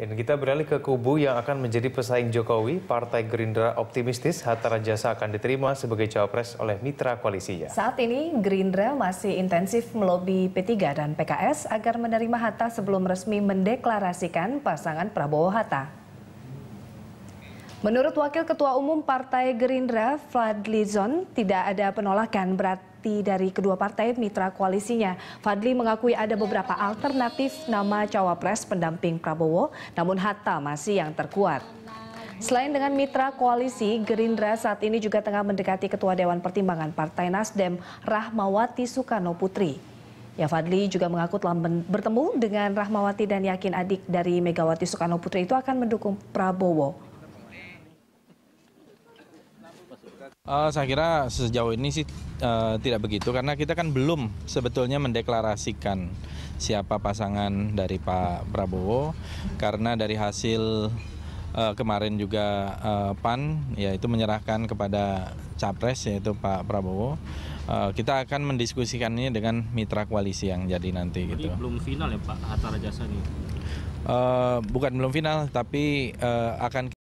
Ya, dan kita beralih ke kubu yang akan menjadi pesaing Jokowi. Partai Gerindra optimistis Hatta Rajasa akan diterima sebagai cawapres oleh mitra koalisinya. Saat ini Gerindra masih intensif melobi P3 dan PKS agar menerima Hatta sebelum resmi mendeklarasikan pasangan Prabowo-Hatta. Menurut Wakil Ketua Umum Partai Gerindra, Fadlizon, tidak ada penolakan berat hati dari kedua partai mitra koalisinya. Fadli mengakui ada beberapa alternatif nama cawapres pendamping Prabowo, namun Hatta masih yang terkuat. Selain dengan mitra koalisi, Gerindra saat ini juga tengah mendekati Ketua Dewan Pertimbangan Partai Nasdem, Rahmawati Soekarno Putri. Ya Fadli juga mengaku telah bertemu dengan Rahmawati dan yakin adik dari Megawati Soekarno Putri itu akan mendukung Prabowo. Uh, saya kira sejauh ini sih uh, tidak begitu karena kita kan belum sebetulnya mendeklarasikan siapa pasangan dari Pak Prabowo karena dari hasil uh, kemarin juga uh, PAN yaitu menyerahkan kepada capres yaitu Pak Prabowo. Uh, kita akan mendiskusikannya dengan mitra koalisi yang jadi nanti Jadi gitu. belum final ya Pak Hatta Rajasa ini? Uh, bukan belum final tapi uh, akan